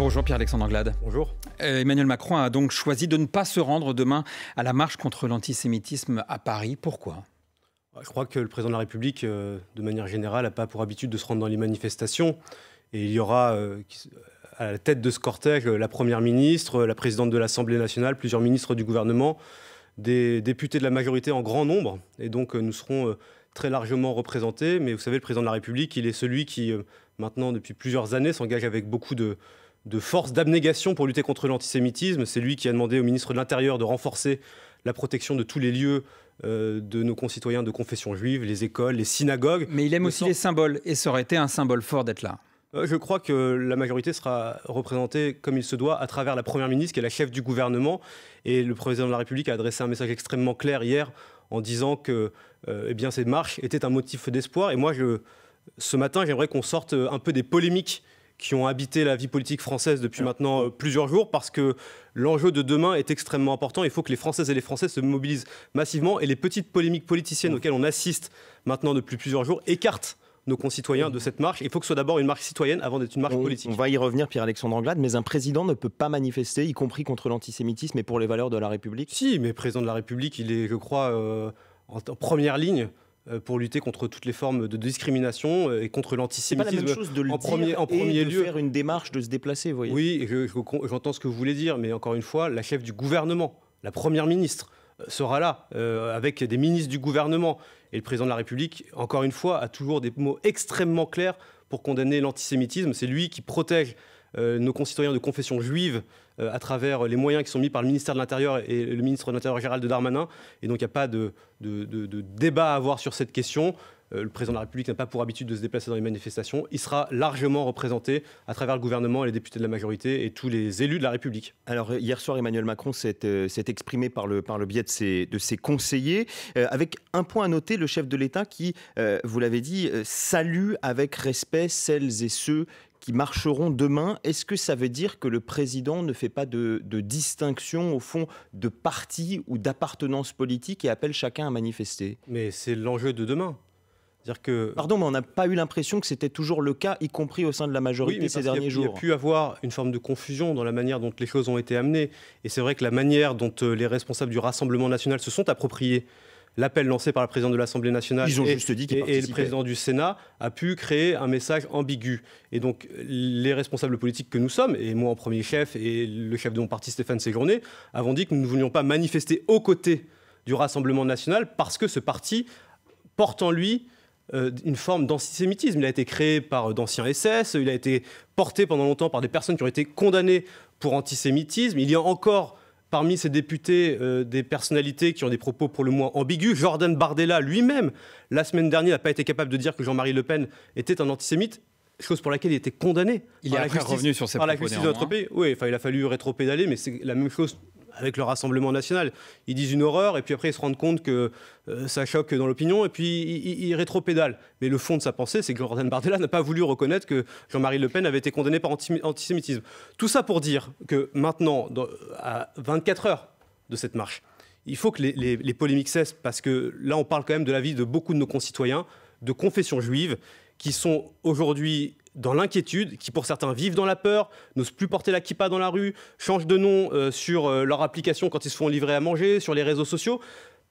Bonjour Pierre-Alexandre Anglade. Bonjour. Euh, Emmanuel Macron a donc choisi de ne pas se rendre demain à la marche contre l'antisémitisme à Paris. Pourquoi Je crois que le président de la République, euh, de manière générale, n'a pas pour habitude de se rendre dans les manifestations. Et il y aura euh, à la tête de ce cortège la Première ministre, la présidente de l'Assemblée nationale, plusieurs ministres du gouvernement, des députés de la majorité en grand nombre. Et donc nous serons très largement représentés. Mais vous savez, le président de la République, il est celui qui, maintenant, depuis plusieurs années, s'engage avec beaucoup de, de force d'abnégation pour lutter contre l'antisémitisme. C'est lui qui a demandé au ministre de l'Intérieur de renforcer la protection de tous les lieux euh, de nos concitoyens de confession juive, les écoles, les synagogues. Mais il aime aussi les symboles, et ça aurait été un symbole fort d'être là. Euh, je crois que la majorité sera représentée comme il se doit à travers la Première ministre, qui est la chef du gouvernement. Et le Président de la République a adressé un message extrêmement clair hier en disant que euh, eh bien, cette marche était un motif d'espoir. Et moi, je, ce matin, j'aimerais qu'on sorte un peu des polémiques qui ont habité la vie politique française depuis maintenant euh, plusieurs jours, parce que l'enjeu de demain est extrêmement important. Il faut que les Françaises et les Français se mobilisent massivement, et les petites polémiques politiciennes mmh. auxquelles on assiste maintenant depuis plusieurs jours écartent nos concitoyens mmh. de cette marche. Il faut que ce soit d'abord une marche citoyenne avant d'être une marche politique. On va y revenir, Pierre-Alexandre Anglade, mais un président ne peut pas manifester, y compris contre l'antisémitisme et pour les valeurs de la République Si, mais président de la République, il est, je crois, euh, en première ligne euh, pour lutter contre toutes les formes de discrimination euh, et contre l'antisémitisme. La chose de en premier, en premier lieu. faire une démarche de se déplacer, voyez. Oui, j'entends ce que vous voulez dire, mais encore une fois, la chef du gouvernement, la première ministre, euh, sera là avec des ministres du gouvernement et le président de la République. Encore une fois, a toujours des mots extrêmement clairs pour condamner l'antisémitisme. C'est lui qui protège nos concitoyens de confession juive euh, à travers les moyens qui sont mis par le ministère de l'Intérieur et le ministre de l'Intérieur de Darmanin. Et donc il n'y a pas de, de débat à avoir sur cette question. Euh, le président de la République n'a pas pour habitude de se déplacer dans les manifestations, il sera largement représenté à travers le gouvernement les députés de la majorité et tous les élus de la République. Alors hier soir, Emmanuel Macron s'est euh, exprimé par le, biais de ses, conseillers, euh, avec un point à noter, le chef de l'État qui, vous l'avez dit, salue avec respect celles et ceux qui marcheront demain. Est-ce que ça veut dire que le président ne fait pas de distinction, au fond, de parti ou d'appartenance politique et appelle chacun à manifester Mais c'est l'enjeu de demain dire que... Pardon, mais on n'a pas eu l'impression que c'était toujours le cas, y compris au sein de la majorité ces derniers jours. Il y a pu avoir une forme de confusion dans la manière dont les choses ont été amenées. Et c'est vrai que la manière dont euh, les responsables du Rassemblement national se sont appropriés l'appel lancé par la président de l'Assemblée nationale et, le président du Sénat a pu créer un message ambigu. Et donc, les responsables politiques que nous sommes, et moi en premier chef, et le chef de mon parti Stéphane Séjourné, avons dit que nous ne voulions pas manifester aux côtés du Rassemblement national parce que ce parti porte en lui euh, une forme d'antisémitisme. Il a été créé par euh, d'anciens SS, il a été porté pendant longtemps par des personnes qui ont été condamnées pour antisémitisme. Il y a encore parmi ces députés euh, des personnalités qui ont des propos pour le moins ambigus. Jordan Bardella lui-même, la semaine dernière, n'a pas été capable de dire que Jean-Marie Le Pen était un antisémite, chose pour laquelle il était condamné. Il est revenu sur ses par hein. il a fallu rétropédaler, mais c'est la même chose avec le Rassemblement national. Ils disent une horreur et puis après ils se rendent compte que euh, ça choque dans l'opinion et puis ils, rétropédalent. Mais le fond de sa pensée, c'est que Jordan Bardella n'a pas voulu reconnaître que Jean-Marie Le Pen avait été condamné par antisémitisme. Tout ça pour dire que maintenant, à 24 heures de cette marche, il faut que les, les polémiques cessent parce que là, on parle quand même de la vie de beaucoup de nos concitoyens de confession juive qui sont aujourd'hui dans l'inquiétude, qui pour certains vivent dans la peur, n'osent plus porter la kippa dans la rue, changent de nom euh, sur euh, leur application quand ils se font livrer à manger, sur les réseaux sociaux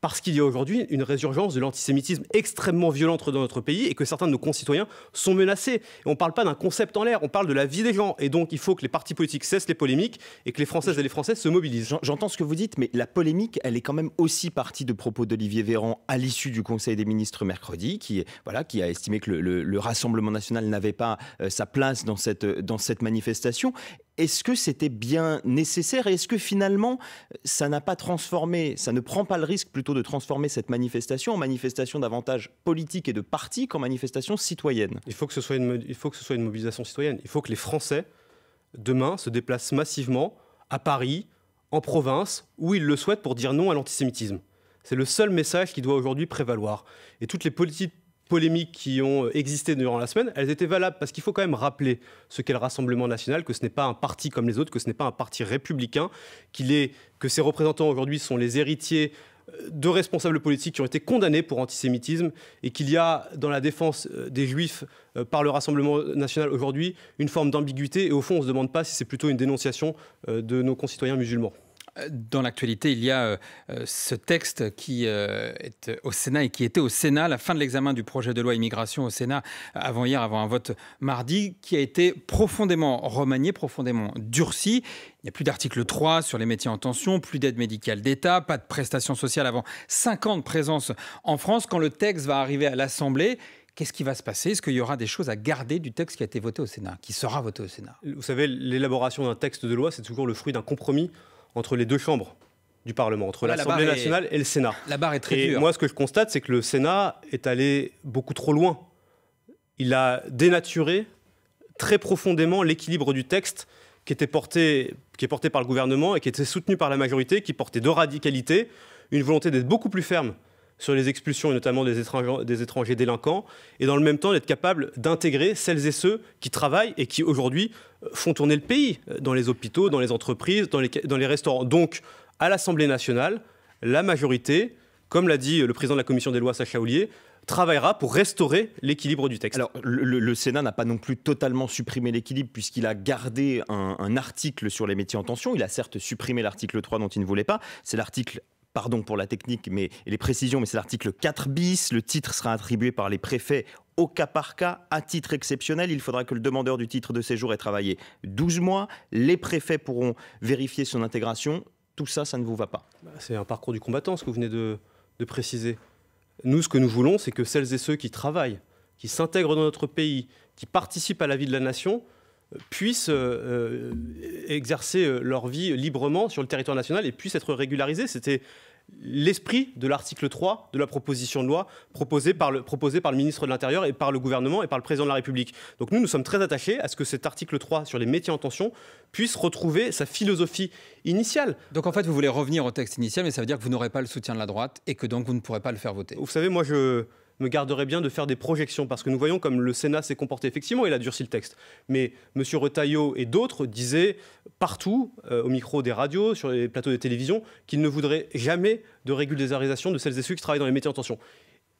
parce qu'il y a aujourd'hui une résurgence de l'antisémitisme extrêmement violente dans notre pays et que certains de nos concitoyens sont menacés. on ne parle pas d'un concept en l'air, on parle de la vie des gens. Et donc il faut que les partis politiques cessent les polémiques et que les Françaises et les Français se mobilisent. J'entends ce que vous dites, mais la polémique, elle est quand même aussi partie de propos d'Olivier Véran à l'issue du Conseil des ministres mercredi, qui, voilà, qui a estimé que le, Rassemblement national n'avait pas euh, sa place dans cette, dans cette manifestation. Est-ce que c'était bien nécessaire est-ce que finalement euh, ça n'a pas transformé, ça ne prend pas le risque plutôt de transformer cette manifestation en manifestation davantage politique et de parti qu'en manifestation citoyenne il faut, que ce soit une, il faut que ce soit une mobilisation citoyenne. Il faut que les Français, demain, se déplacent massivement à Paris, en province, où ils le souhaitent pour dire non à l'antisémitisme. C'est le seul message qui doit aujourd'hui prévaloir. Et toutes les politiques polémiques qui ont existé durant la semaine, elles étaient valables parce qu'il faut quand même rappeler ce qu'est le Rassemblement national, que ce n'est pas un parti comme les autres, que ce n'est pas un parti républicain, qu'il est, que ses représentants aujourd'hui sont les héritiers euh, de responsables politiques qui ont été condamnés pour antisémitisme et qu'il y a dans la défense euh, des juifs euh, par le Rassemblement national aujourd'hui une forme d'ambiguïté et au fond on ne se demande pas si c'est plutôt une dénonciation de nos concitoyens musulmans. Dans l'actualité, il y a euh, euh, ce texte qui euh, est au Sénat et qui était au Sénat, la fin de l'examen du projet de loi immigration au Sénat avant hier, avant un vote mardi, qui a été profondément remanié, profondément durci. Il n'y a plus d'article 3 sur les métiers en tension, plus d'aide médicale d'État, pas de prestations sociales avant 5 ans de présence en France. Quand le texte va arriver à l'Assemblée, Qu'est-ce qui va se passer Est-ce qu'il y aura des choses à garder du texte qui a été voté au Sénat, qui sera voté au Sénat Vous savez, l'élaboration d'un texte de loi, c'est toujours le fruit d'un compromis entre les deux chambres du Parlement, entre l'Assemblée nationale et le Sénat. La barre est très et Moi, ce que je constate, c'est que le Sénat est allé beaucoup trop loin. Il a dénaturé très profondément l'équilibre du texte qui était porté, qui est porté par le gouvernement et qui était soutenu par la majorité, qui portait de radicalité une volonté d'être beaucoup plus ferme sur les expulsions et notamment des étrangers, délinquants, et dans le même temps d'être capable d'intégrer celles et ceux qui travaillent et qui aujourd'hui euh, font tourner le pays euh, dans les hôpitaux, dans les entreprises, dans les, restaurants. Donc, à l'Assemblée nationale, la majorité, comme l'a dit le président de la commission des lois, Sacha Oulier, travaillera pour restaurer l'équilibre du texte. Alors, le, Sénat n'a pas non plus totalement supprimé l'équilibre puisqu'il a gardé un, un, article sur les métiers en tension. Il a certes supprimé l'article 3 dont il ne voulait pas. C'est l'article pardon pour la technique mais, et les précisions, mais c'est l'article 4 bis. Le titre sera attribué par les préfets au cas par cas, à titre exceptionnel, il faudra que le demandeur du titre de séjour ait travaillé 12 mois. Les préfets pourront vérifier son intégration. Tout ça, ça ne vous va pas. Bah, c'est un parcours du combattant, ce que vous venez de, préciser. Nous, ce que nous voulons, c'est que celles et ceux qui travaillent, qui s'intègrent dans notre pays, qui participent à la vie de la nation, euh, puissent euh, euh, exercer leur vie librement sur le territoire national et puissent être régularisés. C'était l'esprit de l'article 3 de la proposition de loi proposée par le, par le ministre de l'Intérieur et par le gouvernement et par le président de la République. Donc nous, nous sommes très attachés à ce que cet article 3 sur les métiers en tension puisse retrouver sa philosophie initiale. Donc en fait, vous voulez revenir au texte initial, mais ça veut dire que vous n'aurez pas le soutien de la droite et que donc vous ne pourrez pas le faire voter. Vous savez, moi, je me garderait bien de faire des projections parce que nous voyons comme le Sénat s'est comporté. Effectivement, et a durci le texte. Mais M. Retailleau et d'autres disaient partout, euh, au micro des radios, sur les plateaux des télévisions, qu'ils ne voudraient jamais de régularisation de celles et ceux qui travaillent dans les métiers en tension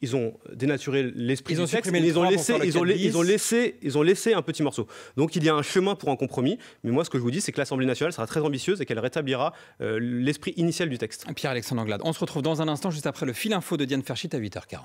ils ont dénaturé l'esprit du texte, mais ils ont, laissé, ils, ont, ils, ont laissé, ils ont laissé un petit morceau. Donc il y a un chemin pour un compromis, mais moi ce que je vous dis, c'est que l'Assemblée nationale sera très ambitieuse et qu'elle rétablira euh, l'esprit initial du texte. Pierre-Alexandre Anglade, on se retrouve dans un instant, juste après le fil info de Diane Ferchit à 8h40.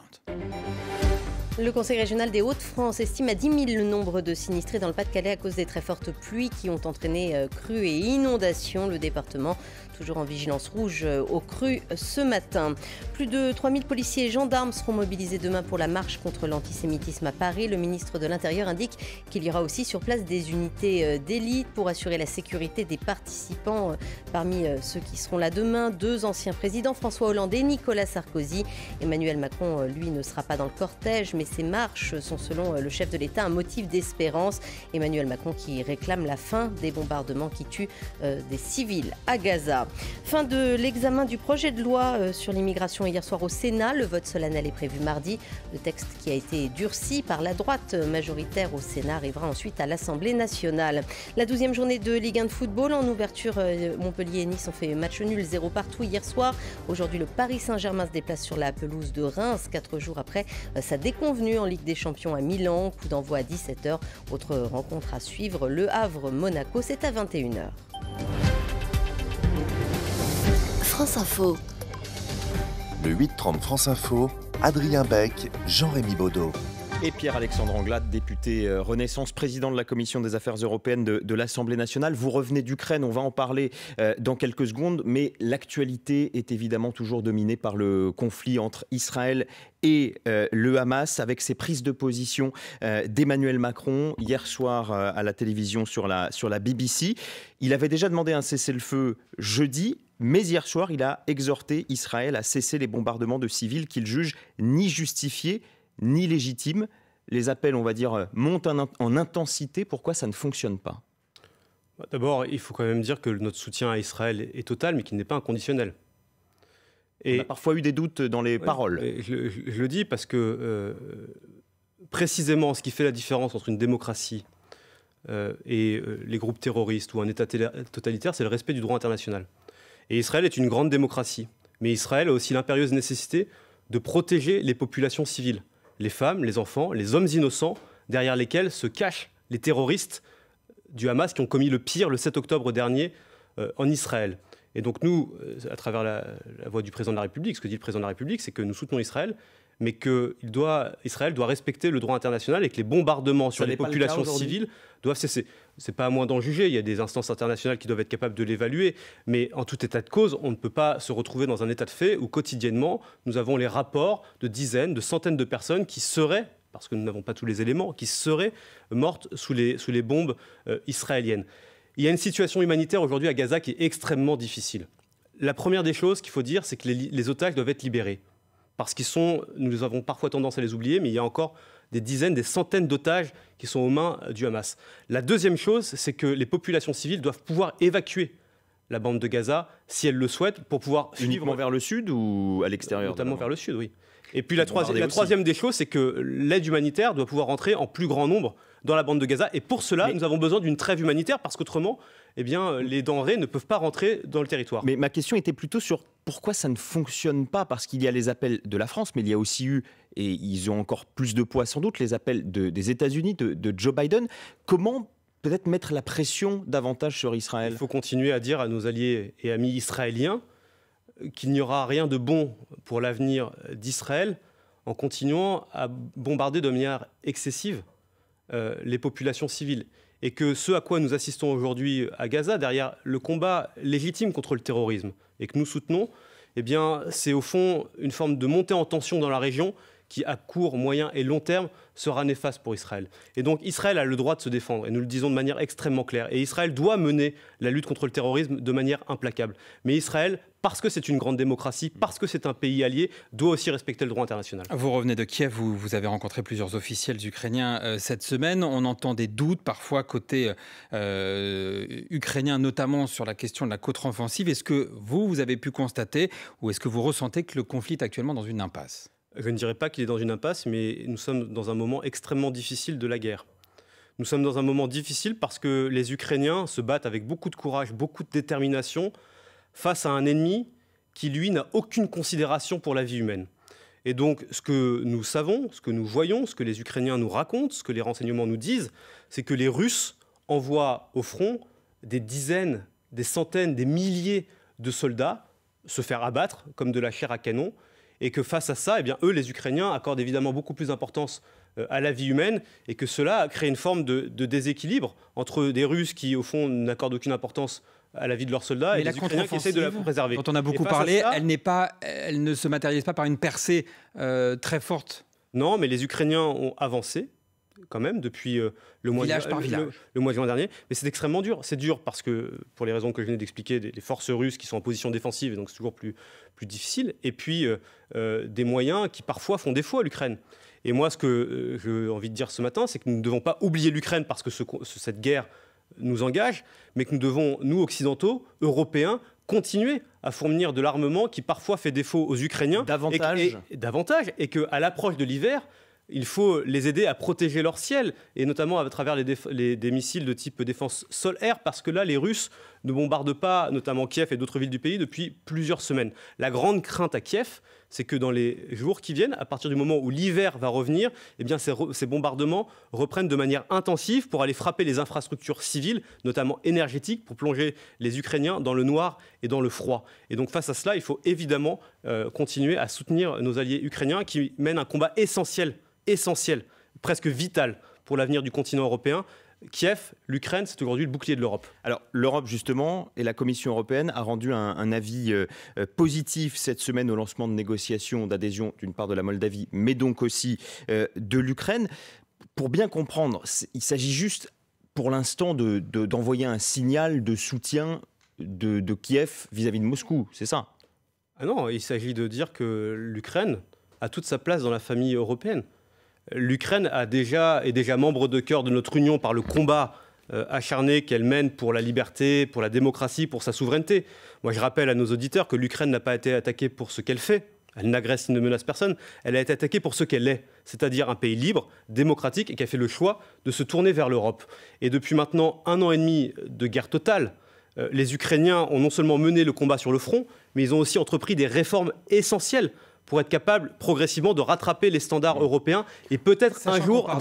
Le Conseil régional des Hauts-de-France estime à 10 000 le nombre de sinistrés dans le Pas-de-Calais à cause des très fortes pluies qui ont entraîné euh, crues et inondations. Le département toujours en vigilance rouge euh, aux crues ce matin. Plus de 3 000 policiers et gendarmes seront mobilisés demain pour la marche contre l'antisémitisme à Paris. Le ministre de l'Intérieur indique qu'il y aura aussi sur place des unités euh, d'élite pour assurer la sécurité des participants. Parmi ceux qui seront là demain, deux anciens présidents, François Hollande et Nicolas Sarkozy. Emmanuel Macron, lui, ne sera pas dans le cortège, et ces marches sont selon euh, le chef de l'État un motif d'espérance. Emmanuel Macron qui réclame la fin des bombardements qui tuent euh, des civils à Gaza. Fin de l'examen du projet de loi euh, sur l'immigration hier soir au Sénat. Le vote solennel est prévu mardi. Le texte qui a été durci par la droite majoritaire au Sénat arrivera ensuite à l'Assemblée nationale. La 12e journée de Ligue 1 de football en ouverture, Montpellier et Nice ont fait match nul zéro partout hier soir. Aujourd'hui, le Paris Saint-Germain se déplace sur la pelouse de Reims, quatre jours après sa déconvenue Bienvenue en Ligue des Champions à Milan. Coup d'envoi à 17h. Autre rencontre à suivre, Le Havre-Monaco, c'est à 21h. France Info. Le 8-30 France Info, Adrien Beck, Jean-Rémy Baudot. Et Pierre-Alexandre Anglade, député euh, Renaissance, président de la Commission des Affaires européennes de, l'Assemblée nationale. Vous revenez d'Ukraine, on va en parler euh, dans quelques secondes, mais l'actualité est évidemment toujours dominée par le conflit entre Israël et euh, le Hamas, avec ses prises de position d'Emmanuel Macron hier soir à la télévision sur la BBC. Il avait déjà demandé un cessez-le-feu jeudi, mais hier soir, il a exhorté Israël à cesser les bombardements de civils qu'il juge ni justifiés ni légitimes. Les appels, on va dire, montent en intensité. Pourquoi ça ne fonctionne pas bah, D'abord, il faut quand même dire que notre soutien à Israël est total, mais qu'il n'est pas inconditionnel. Et on a parfois eu des doutes dans les paroles. Je, le dis parce que euh, précisément, ce qui fait la différence entre une démocratie euh, et euh, les groupes terroristes ou un État totalitaire, c'est le respect du droit international. Et Israël est une grande démocratie, mais Israël a aussi l'impérieuse nécessité de protéger les populations civiles les femmes, les enfants, les hommes innocents derrière lesquels se cachent les terroristes du Hamas qui ont commis le pire le 7 octobre dernier euh, en Israël. Et donc nous, euh, à travers la, la, voix du président de la République, ce que dit le président de la République, c'est que nous soutenons Israël mais qu'Israël doit, Israël doit respecter le droit international et que les bombardements sur les populations civiles doivent cesser. Ce n'est pas à moi d'en juger, il y a des instances internationales qui doivent être capables de l'évaluer, mais en tout état de cause, on ne peut pas se retrouver dans un état de fait où quotidiennement, nous avons les rapports de dizaines, de centaines de personnes qui seraient parce que nous n'avons pas tous les éléments, qui seraient mortes sous les, bombes euh, israéliennes. Il y a une situation humanitaire aujourd'hui à Gaza qui est extrêmement difficile. La première des choses qu'il faut dire, c'est que les otages doivent être libérés parce qu'ils sont, nous avons parfois tendance à les oublier, mais il y a encore des dizaines, des centaines d'otages qui sont aux mains euh, du Hamas. La deuxième chose, c'est que les populations civiles doivent pouvoir évacuer la bande de Gaza, si elles le souhaitent, pour pouvoir suivre... vers le sud ou à l'extérieur Notamment vers le sud, oui. Et puis la, troisième, des choses, c'est que l'aide humanitaire doit pouvoir entrer en plus grand nombre dans la bande de Gaza. Et pour cela, nous avons besoin d'une trêve humanitaire, parce qu'autrement, eh bien, euh, les denrées ne peuvent pas rentrer dans le territoire. Mais ma question était plutôt sur pourquoi ça ne fonctionne pas Parce qu'il y a les appels de la France, mais il y a aussi eu, et ils ont encore plus de poids sans doute, les appels des États-Unis, de, Joe Biden. Comment peut-être mettre la pression davantage sur Israël Il faut continuer à dire à nos alliés et amis israéliens qu'il n'y aura rien de bon pour l'avenir d'Israël en continuant à bombarder de manière excessive euh, les populations civiles et que ce à quoi nous assistons aujourd'hui à Gaza, derrière le combat légitime contre le terrorisme et que nous soutenons, eh bien, c'est au fond une forme de montée en tension dans la région qui, à court, moyen et long terme, sera néfaste pour Israël. Et donc Israël a le droit de se défendre, et nous le disons de manière extrêmement claire. Et Israël doit mener la lutte contre le terrorisme de manière implacable. Mais Israël, parce que c'est une grande démocratie, parce que c'est un pays allié, doit aussi respecter le droit international. Vous revenez de Kiev, vous, avez rencontré plusieurs officiels ukrainiens euh, cette semaine. On entend des doutes parfois côté euh, euh, ukrainien, notamment sur la question de la contre-offensive. Est-ce que vous, vous avez pu constater, ou est-ce que vous ressentez que le conflit est actuellement dans une impasse je ne dirais pas qu'il est dans une impasse, mais nous sommes dans un moment extrêmement difficile de la guerre. Nous sommes dans un moment difficile parce que les Ukrainiens se battent avec beaucoup de courage, beaucoup de détermination face à un ennemi qui, lui, n'a aucune considération pour la vie humaine. Et donc, ce que nous savons, ce que nous voyons, ce que les Ukrainiens nous racontent, ce que les renseignements nous disent, c'est que les Russes envoient au front des dizaines, des centaines, des milliers de soldats se faire abattre comme de la chair à canon, et que face à ça, eh bien, eux, les Ukrainiens, accordent évidemment beaucoup plus d'importance euh, à la vie humaine et que cela crée une forme de, déséquilibre entre des Russes qui, au fond, n'accordent aucune importance à la vie de leurs soldats et les Ukrainiens qui essaient de la préserver. Quand on a beaucoup parlé, elle elle, pas, elle ne se matérialise pas par une percée euh, très forte. Non, mais les Ukrainiens ont avancé, quand même depuis euh, le, mois de, Le, mois de juin dernier. Mais c'est extrêmement dur. C'est dur parce que, pour les raisons que je venais d'expliquer, des, forces russes qui sont en position défensive, donc c'est toujours plus, plus difficile. Et puis euh, euh, des moyens qui parfois font défaut à l'Ukraine. Et moi, ce que j'ai envie de dire ce matin, c'est que nous ne devons pas oublier l'Ukraine parce que cette guerre nous engage, mais que nous devons, nous occidentaux, européens, continuer à fournir de l'armement qui parfois fait défaut aux Ukrainiens. Davantage. Et, et, davantage. Et qu'à l'approche de l'hiver, il faut les aider à protéger leur ciel, et notamment à travers des missiles de type défense sol-air, parce que là, les Russes ne bombardent pas notamment Kiev et d'autres villes du pays depuis plusieurs semaines. La grande crainte à Kiev, c'est que dans les jours qui viennent, à partir du moment où l'hiver va revenir, eh bien, ces, bombardements reprennent de manière intensive pour aller frapper les infrastructures civiles, notamment énergétiques, pour plonger les Ukrainiens dans le noir et dans le froid. Et donc face à cela, il faut évidemment euh, continuer à soutenir nos alliés ukrainiens qui mènent un combat essentiel, essentiel, presque vital pour l'avenir du continent européen, Kiev, l'Ukraine, c'est aujourd'hui le bouclier de l'Europe. Alors l'Europe justement et la Commission européenne a rendu un, avis euh, euh, positif cette semaine au lancement de négociations d'adhésion d'une part de la Moldavie, mais donc aussi euh, de l'Ukraine. Pour bien comprendre, il s'agit juste pour l'instant d'envoyer un signal de soutien de, Kiev vis-à-vis de Moscou, c'est ça ah non, il s'agit de dire que l'Ukraine a toute sa place dans la famille européenne l'Ukraine déjà, est déjà membre de cœur de notre Union par le combat euh, acharné qu'elle mène pour la liberté, pour la démocratie, pour sa souveraineté. Moi, je rappelle à nos auditeurs que l'Ukraine n'a pas été attaquée pour ce qu'elle fait. Elle n'agresse ni ne menace personne. Elle a été attaquée pour ce qu'elle est, c'est-à-dire un pays libre, démocratique et qui a fait le choix de se tourner vers l'Europe. Et depuis maintenant un an et demi de guerre totale, euh, les Ukrainiens ont non seulement mené le combat sur le front, mais ils ont aussi entrepris des réformes essentielles pour être capable progressivement de rattraper les standards européens et peut-être un jour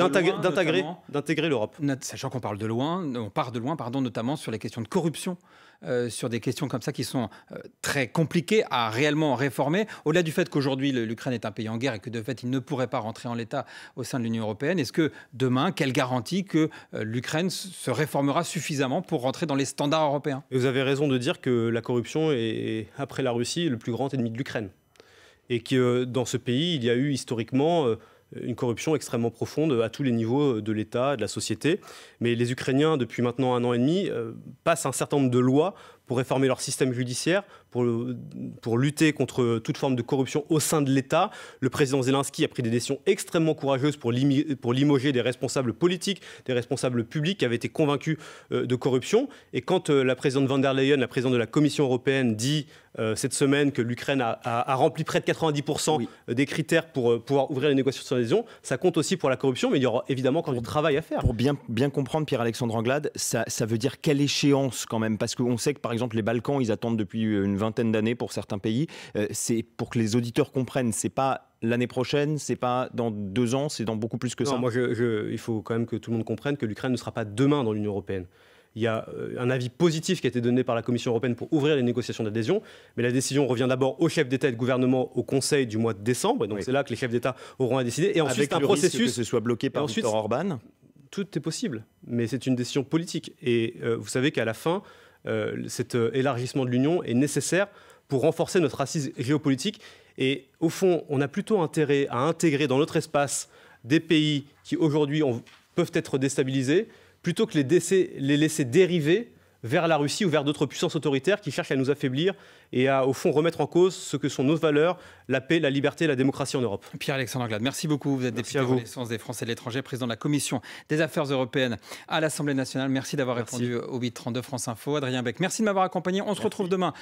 d'intégrer l'Europe. Sachant qu'on parle de loin, on part de loin, pardon, notamment sur les questions de corruption. Euh, sur des questions comme ça qui sont euh, très compliquées à réellement réformer. Au-delà du fait qu'aujourd'hui l'Ukraine est un pays en guerre et que de fait il ne pourrait pas rentrer en l'état au sein de l'Union européenne, est-ce que demain, quelle garantie que euh, l'Ukraine se réformera suffisamment pour rentrer dans les standards européens Vous avez raison de dire que la corruption est, après la Russie, le plus grand ennemi de l'Ukraine et que euh, dans ce pays, il y a eu historiquement euh, une corruption extrêmement profonde à tous les niveaux euh, de l'État, de la société. Mais les Ukrainiens, depuis maintenant un an et demi, passent un certain nombre de lois pour réformer leur système judiciaire, pour, pour lutter contre toute forme de corruption au sein de l'État. Le président Zelensky a pris des décisions extrêmement courageuses pour, pour limoger des responsables politiques, des responsables publics qui avaient été convaincus euh, de corruption. Et quand euh, la présidente von der Leyen, la présidente de la Commission européenne, dit euh, cette semaine que l'Ukraine a, rempli près de 90% des critères pour pouvoir ouvrir les négociations sur l'adhésion, ça compte aussi pour la corruption, mais il y aura évidemment même du travail à faire. Pour bien, bien comprendre, Pierre-Alexandre Anglade, ça, ça veut dire quelle échéance quand même Parce qu'on sait que par exemple, exemple, les Balkans, ils attendent depuis euh, une vingtaine d'années pour certains pays. Euh, c'est pour que les auditeurs comprennent, c'est pas l'année prochaine, c'est pas dans deux ans, c'est dans beaucoup plus que ça. Moi, je, il faut quand même que tout le monde comprenne que l'Ukraine ne sera pas demain dans l'Union européenne. Il y a euh, un avis positif qui a été donné par la Commission européenne pour ouvrir les négociations d'adhésion, mais la décision revient d'abord aux chefs d'État et de gouvernement au Conseil du mois de décembre. Donc c'est là que les chefs d'État auront à décider. Et ensuite, Avec un le processus que ce soit bloqué par ensuite, Orban. Tout est possible, mais c'est une décision politique. Et vous savez qu'à la fin, euh, cet euh, élargissement de l'Union est nécessaire pour renforcer notre assise géopolitique. Et au fond, on a plutôt intérêt à intégrer dans notre espace des pays qui aujourd'hui peuvent être déstabilisés, plutôt que les, laisser dériver vers la Russie ou vers d'autres puissances autoritaires qui cherchent à nous affaiblir et à, au fond, remettre en cause ce que sont nos valeurs, la paix, la liberté, et la démocratie en Europe. Pierre-Alexandre Glade, merci beaucoup. Vous êtes de la Renaissance des Français de l'étranger, président de la Commission des Affaires européennes à l'Assemblée nationale. Merci d'avoir répondu au 832 France Info. Adrien Beck, merci de m'avoir accompagné. On se retrouve demain.